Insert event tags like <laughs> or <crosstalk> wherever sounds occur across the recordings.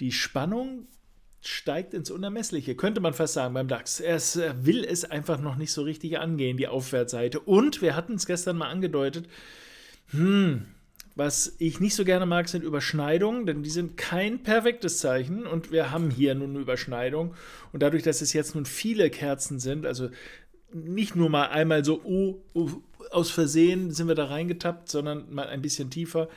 Die Spannung steigt ins Unermessliche, könnte man fast sagen beim DAX. Er äh, will es einfach noch nicht so richtig angehen, die Aufwärtsseite. Und wir hatten es gestern mal angedeutet, hm, was ich nicht so gerne mag, sind Überschneidungen, denn die sind kein perfektes Zeichen und wir haben hier nun eine Überschneidung. Und dadurch, dass es jetzt nun viele Kerzen sind, also nicht nur mal einmal so oh, oh, aus Versehen sind wir da reingetappt, sondern mal ein bisschen tiefer,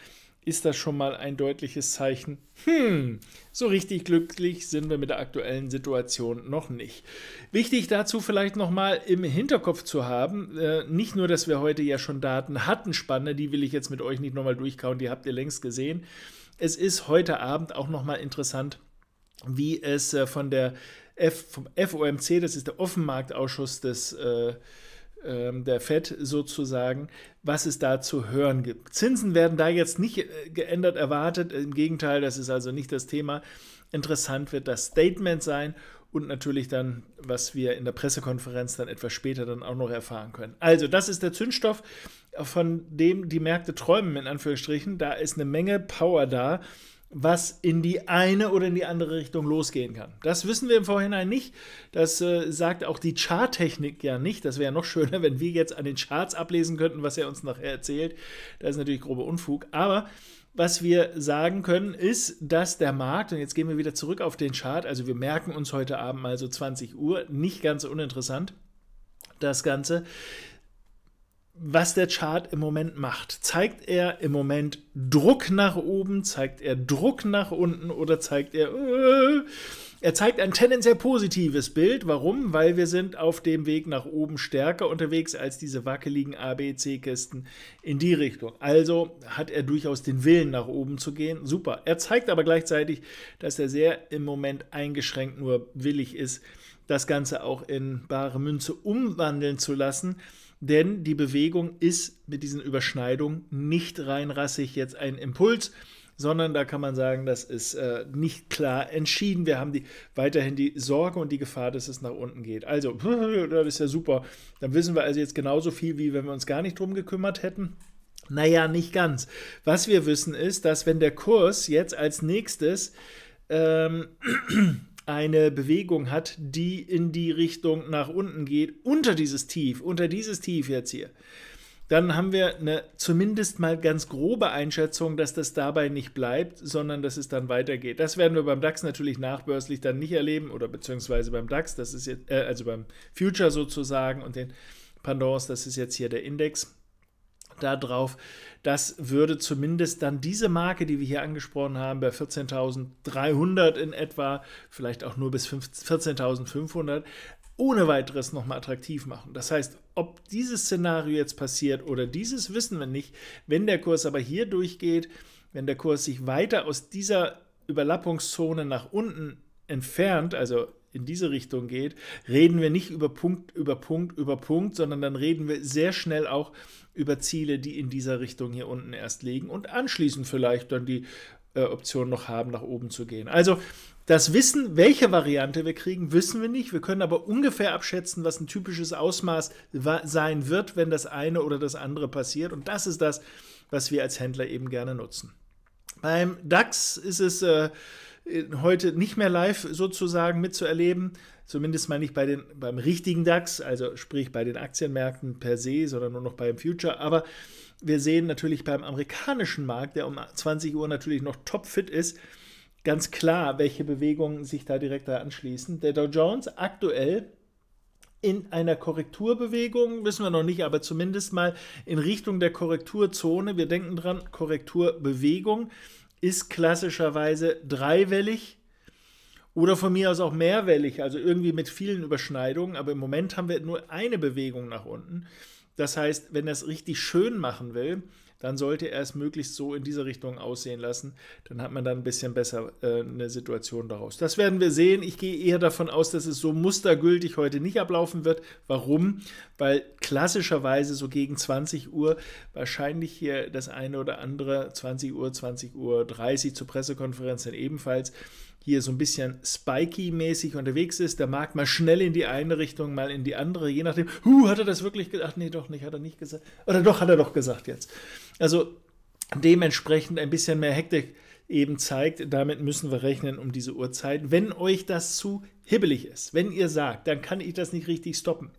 ist das schon mal ein deutliches Zeichen. Hm, so richtig glücklich sind wir mit der aktuellen Situation noch nicht. Wichtig dazu vielleicht nochmal im Hinterkopf zu haben, äh, nicht nur, dass wir heute ja schon Daten hatten, spannende, die will ich jetzt mit euch nicht nochmal durchkauen, die habt ihr längst gesehen. Es ist heute Abend auch nochmal interessant, wie es äh, von der F, vom FOMC, das ist der Offenmarktausschuss des äh, ähm, der FED sozusagen, was es da zu hören gibt. Zinsen werden da jetzt nicht äh, geändert erwartet, im Gegenteil, das ist also nicht das Thema. Interessant wird das Statement sein und natürlich dann, was wir in der Pressekonferenz dann etwas später dann auch noch erfahren können. Also, das ist der Zündstoff, äh, von dem die Märkte träumen, in Anführungsstrichen. Da ist eine Menge Power da was in die eine oder in die andere Richtung losgehen kann. Das wissen wir im Vorhinein nicht. Das äh, sagt auch die Charttechnik ja nicht. Das wäre noch schöner, <laughs> wenn wir jetzt an den Charts ablesen könnten, was er uns nachher erzählt. Das ist natürlich grober Unfug. Aber was wir sagen können, ist, dass der Markt, und jetzt gehen wir wieder zurück auf den Chart, also wir merken uns heute Abend mal so 20 Uhr, nicht ganz uninteressant, das Ganze was der Chart im Moment macht. Zeigt er im Moment Druck nach oben, zeigt er Druck nach unten oder zeigt er... Äh, er zeigt ein tendenziell positives Bild. Warum? Weil wir sind auf dem Weg nach oben stärker unterwegs als diese wackeligen ABC-Kisten in die Richtung. Also hat er durchaus den Willen, nach oben zu gehen. Super. Er zeigt aber gleichzeitig, dass er sehr im Moment eingeschränkt nur willig ist, das Ganze auch in bare Münze umwandeln zu lassen denn die Bewegung ist mit diesen Überschneidungen nicht rein rassig jetzt ein Impuls, sondern da kann man sagen, das ist äh, nicht klar entschieden. Wir haben die, weiterhin die Sorge und die Gefahr, dass es nach unten geht. Also, <laughs> das ist ja super. Dann wissen wir also jetzt genauso viel, wie wenn wir uns gar nicht drum gekümmert hätten. Naja, nicht ganz. Was wir wissen ist, dass wenn der Kurs jetzt als nächstes ähm, <clears throat> eine Bewegung hat, die in die Richtung nach unten geht, unter dieses Tief, unter dieses Tief jetzt hier, dann haben wir eine zumindest mal ganz grobe Einschätzung, dass das dabei nicht bleibt, sondern dass es dann weitergeht. Das werden wir beim DAX natürlich nachbörslich dann nicht erleben oder beziehungsweise beim DAX, das ist jetzt, äh, also beim Future sozusagen und den Pandors, das ist jetzt hier der Index darauf. Das würde zumindest dann diese Marke, die wir hier angesprochen haben, bei 14.300 in etwa, vielleicht auch nur bis 14.500, ohne weiteres nochmal attraktiv machen. Das heißt, ob dieses Szenario jetzt passiert oder dieses, wissen wir nicht. Wenn der Kurs aber hier durchgeht, wenn der Kurs sich weiter aus dieser Überlappungszone nach unten entfernt, also in diese Richtung geht, reden wir nicht über Punkt, über Punkt, über Punkt, sondern dann reden wir sehr schnell auch über Ziele, die in dieser Richtung hier unten erst liegen und anschließend vielleicht dann die äh, Option noch haben, nach oben zu gehen. Also das Wissen, welche Variante wir kriegen, wissen wir nicht. Wir können aber ungefähr abschätzen, was ein typisches Ausmaß sein wird, wenn das eine oder das andere passiert. Und das ist das, was wir als Händler eben gerne nutzen. Beim DAX ist es... Äh, äh, heute nicht mehr live sozusagen mitzuerleben, zumindest mal nicht bei den, beim richtigen DAX, also sprich bei den Aktienmärkten per se, sondern nur noch beim Future. Aber wir sehen natürlich beim amerikanischen Markt, der um 20 Uhr natürlich noch topfit ist, ganz klar, welche Bewegungen sich da direkt da anschließen. Der Dow Jones aktuell in einer Korrekturbewegung, wissen wir noch nicht, aber zumindest mal in Richtung der Korrekturzone. Wir denken dran, Korrekturbewegung ist klassischerweise dreiwellig oder von mir aus auch mehrwellig, also irgendwie mit vielen Überschneidungen. Aber im Moment haben wir nur eine Bewegung nach unten. Das heißt, wenn das richtig schön machen will, dann sollte er es möglichst so in dieser Richtung aussehen lassen. Dann hat man dann ein bisschen besser äh, eine Situation daraus. Das werden wir sehen. Ich gehe eher davon aus, dass es so mustergültig heute nicht ablaufen wird. Warum? Weil klassischerweise so gegen 20 Uhr wahrscheinlich hier das eine oder andere 20 Uhr, 20 Uhr 30 zur Pressekonferenz dann ebenfalls hier so ein bisschen spiky-mäßig unterwegs ist. Der mag mal schnell in die eine Richtung, mal in die andere, je nachdem. Huh, hat er das wirklich gedacht? Nee, doch nicht, hat er nicht gesagt. Oder doch, hat er doch gesagt jetzt. Also dementsprechend ein bisschen mehr Hektik eben zeigt, damit müssen wir rechnen um diese Uhrzeit. Wenn euch das zu hibbelig ist, wenn ihr sagt, dann kann ich das nicht richtig stoppen,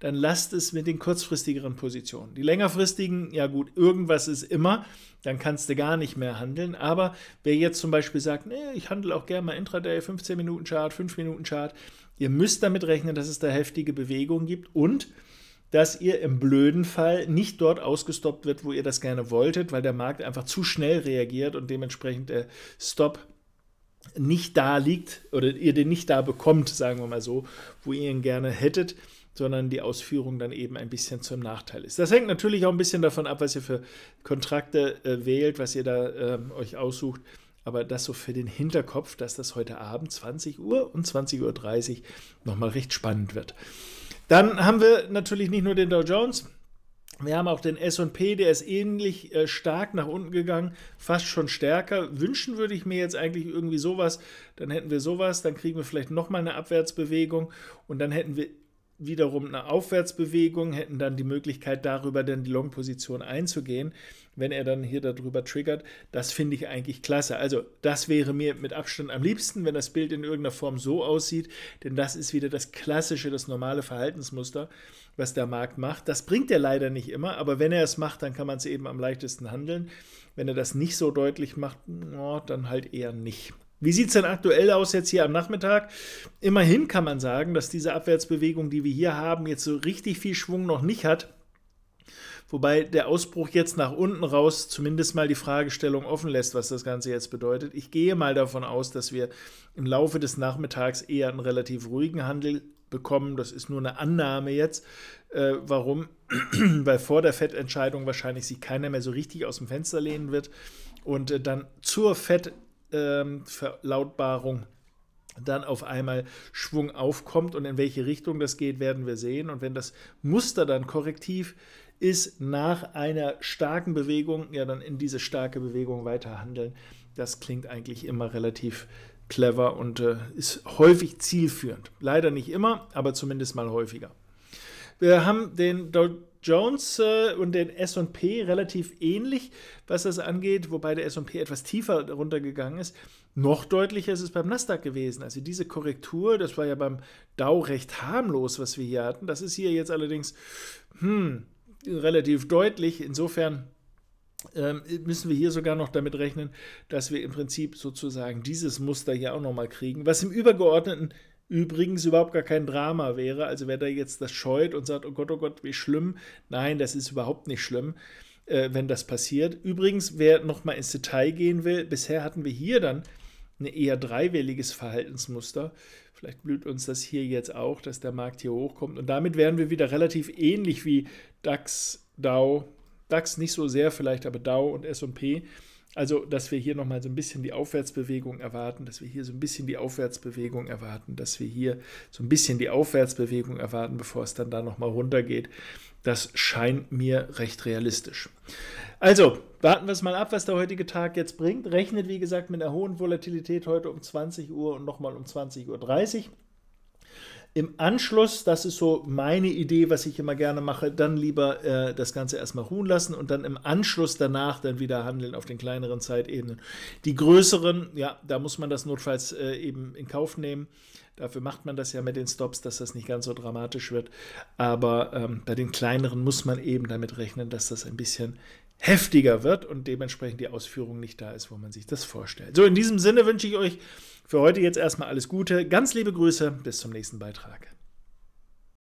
dann lasst es mit den kurzfristigeren Positionen. Die längerfristigen, ja gut, irgendwas ist immer, dann kannst du gar nicht mehr handeln. Aber wer jetzt zum Beispiel sagt, nee, ich handle auch gerne mal Intraday, 15 Minuten Chart, 5 Minuten Chart, ihr müsst damit rechnen, dass es da heftige Bewegungen gibt und dass ihr im blöden Fall nicht dort ausgestoppt wird, wo ihr das gerne wolltet, weil der Markt einfach zu schnell reagiert und dementsprechend der Stop nicht da liegt oder ihr den nicht da bekommt, sagen wir mal so, wo ihr ihn gerne hättet sondern die Ausführung dann eben ein bisschen zum Nachteil ist. Das hängt natürlich auch ein bisschen davon ab, was ihr für Kontrakte äh, wählt, was ihr da äh, euch aussucht. Aber das so für den Hinterkopf, dass das heute Abend 20 Uhr und 20.30 Uhr nochmal recht spannend wird. Dann haben wir natürlich nicht nur den Dow Jones, wir haben auch den SP, der ist ähnlich äh, stark nach unten gegangen, fast schon stärker. Wünschen würde ich mir jetzt eigentlich irgendwie sowas. Dann hätten wir sowas, dann kriegen wir vielleicht nochmal eine Abwärtsbewegung und dann hätten wir wiederum eine Aufwärtsbewegung, hätten dann die Möglichkeit darüber dann die Long-Position einzugehen, wenn er dann hier darüber triggert. Das finde ich eigentlich klasse. Also das wäre mir mit Abstand am liebsten, wenn das Bild in irgendeiner Form so aussieht, denn das ist wieder das klassische, das normale Verhaltensmuster, was der Markt macht. Das bringt er leider nicht immer, aber wenn er es macht, dann kann man es eben am leichtesten handeln. Wenn er das nicht so deutlich macht, no, oh, dann halt eher nicht. Wie sieht es denn aktuell aus jetzt hier am Nachmittag? Immerhin kann man sagen, dass diese Abwärtsbewegung, die wir hier haben, jetzt so richtig viel Schwung noch nicht hat. Wobei der Ausbruch jetzt nach unten raus zumindest mal die Fragestellung offen lässt, was das Ganze jetzt bedeutet. Ich gehe mal davon aus, dass wir im Laufe des Nachmittags eher einen relativ ruhigen Handel bekommen. Das ist nur eine Annahme jetzt. Äh, warum? <clears throat> Weil vor der FED-Entscheidung wahrscheinlich sich keiner mehr so richtig aus dem Fenster lehnen wird. Und äh, dann zur FED ähm, Verlautbarung dann auf einmal Schwung aufkommt und in welche Richtung das geht, werden wir sehen. Und wenn das Muster dann korrektiv ist nach einer starken Bewegung, ja dann in diese starke Bewegung weiter handeln. Das klingt eigentlich immer relativ clever und äh, ist häufig zielführend. Leider nicht immer, aber zumindest mal häufiger. Wir haben den Dow Jones äh, und den SP relativ ähnlich, was das angeht, wobei der SP etwas tiefer runtergegangen ist. Noch deutlicher ist es beim Nasdaq gewesen. Also diese Korrektur, das war ja beim Dow recht harmlos, was wir hier hatten. Das ist hier jetzt allerdings hm, relativ deutlich. Insofern ähm, müssen wir hier sogar noch damit rechnen, dass wir im Prinzip sozusagen dieses Muster hier auch nochmal kriegen, was im übergeordneten übrigens überhaupt gar kein Drama wäre. Also wer da jetzt das scheut und sagt, oh Gott, oh Gott, wie schlimm. Nein, das ist überhaupt nicht schlimm, äh, wenn das passiert. Übrigens, wer nochmal ins Detail gehen will, bisher hatten wir hier dann ein eher dreiwilliges Verhaltensmuster. Vielleicht blüht uns das hier jetzt auch, dass der Markt hier hochkommt. Und damit wären wir wieder relativ ähnlich wie DAX, DAO, DAX nicht so sehr vielleicht, aber DAO und SP also, dass wir hier nochmal so ein bisschen die Aufwärtsbewegung erwarten, dass wir hier so ein bisschen die Aufwärtsbewegung erwarten, dass wir hier so ein bisschen die Aufwärtsbewegung erwarten, bevor es dann da nochmal runtergeht. Das scheint mir recht realistisch. Also, warten wir es mal ab, was der heutige Tag jetzt bringt. Rechnet, wie gesagt, mit einer hohen Volatilität heute um 20 Uhr und nochmal um 20.30 Uhr. Im Anschluss, das ist so meine Idee, was ich immer gerne mache, dann lieber äh, das Ganze erstmal ruhen lassen und dann im Anschluss danach dann wieder handeln auf den kleineren Zeitebenen. Die größeren, ja, da muss man das notfalls äh, eben in Kauf nehmen. Dafür macht man das ja mit den Stops, dass das nicht ganz so dramatisch wird. Aber ähm, bei den kleineren muss man eben damit rechnen, dass das ein bisschen heftiger wird und dementsprechend die Ausführung nicht da ist, wo man sich das vorstellt. So, in diesem Sinne wünsche ich euch für heute jetzt erstmal alles Gute. Ganz liebe Grüße, bis zum nächsten Beitrag.